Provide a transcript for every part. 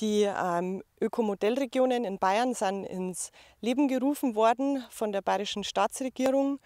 Die ähm, Ökomodellregionen in Bayern sind ins Leben gerufen worden von der bayerischen Staatsregierung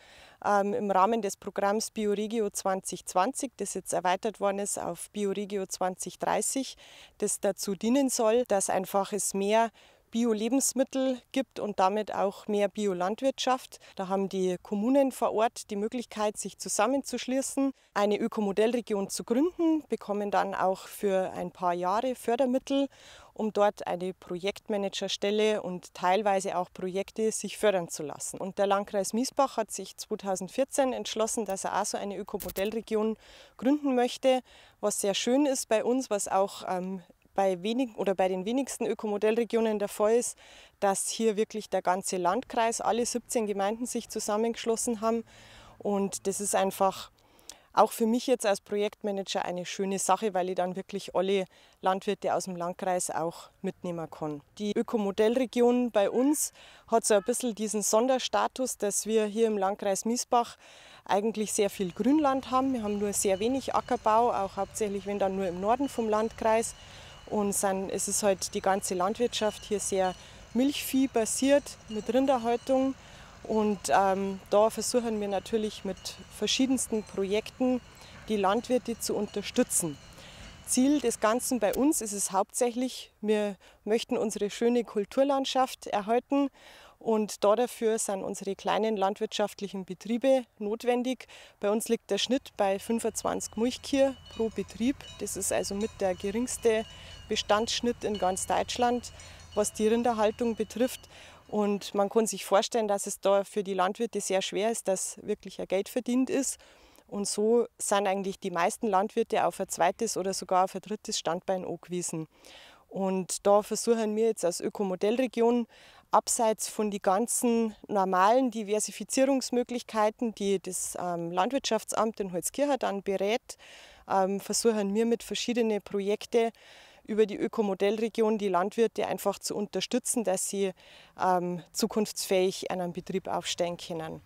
ähm, im Rahmen des Programms Bioregio 2020, das jetzt erweitert worden ist auf Bioregio 2030, das dazu dienen soll, dass einfach es mehr Bio-Lebensmittel gibt und damit auch mehr Biolandwirtschaft. Da haben die Kommunen vor Ort die Möglichkeit, sich zusammenzuschließen, eine Ökomodellregion zu gründen, bekommen dann auch für ein paar Jahre Fördermittel, um dort eine Projektmanagerstelle und teilweise auch Projekte sich fördern zu lassen. Und der Landkreis Miesbach hat sich 2014 entschlossen, dass er auch so eine Ökomodellregion gründen möchte, was sehr schön ist bei uns, was auch ähm, bei wenigen oder bei den wenigsten Ökomodellregionen der Fall ist, dass hier wirklich der ganze Landkreis, alle 17 Gemeinden sich zusammengeschlossen haben. Und das ist einfach auch für mich jetzt als Projektmanager eine schöne Sache, weil ich dann wirklich alle Landwirte aus dem Landkreis auch mitnehmen kann. Die Ökomodellregion bei uns hat so ein bisschen diesen Sonderstatus, dass wir hier im Landkreis Miesbach eigentlich sehr viel Grünland haben. Wir haben nur sehr wenig Ackerbau, auch hauptsächlich wenn dann nur im Norden vom Landkreis. Und es ist halt die ganze Landwirtschaft hier sehr milchviehbasiert mit Rinderhaltung. Und ähm, da versuchen wir natürlich mit verschiedensten Projekten die Landwirte zu unterstützen. Ziel des Ganzen bei uns ist es hauptsächlich, wir möchten unsere schöne Kulturlandschaft erhalten und dafür sind unsere kleinen landwirtschaftlichen Betriebe notwendig. Bei uns liegt der Schnitt bei 25 Mulchkier pro Betrieb. Das ist also mit der geringste Bestandsschnitt in ganz Deutschland, was die Rinderhaltung betrifft. Und man kann sich vorstellen, dass es da für die Landwirte sehr schwer ist, dass wirklich ein Geld verdient ist. Und so sind eigentlich die meisten Landwirte auf ein zweites oder sogar auf ein drittes Standbein angewiesen. Und da versuchen wir jetzt als Ökomodellregion abseits von den ganzen normalen Diversifizierungsmöglichkeiten, die das ähm, Landwirtschaftsamt in Holzkirchen dann berät, ähm, versuchen wir mit verschiedenen Projekten über die Ökomodellregion die Landwirte einfach zu unterstützen, dass sie ähm, zukunftsfähig einen Betrieb aufstellen können.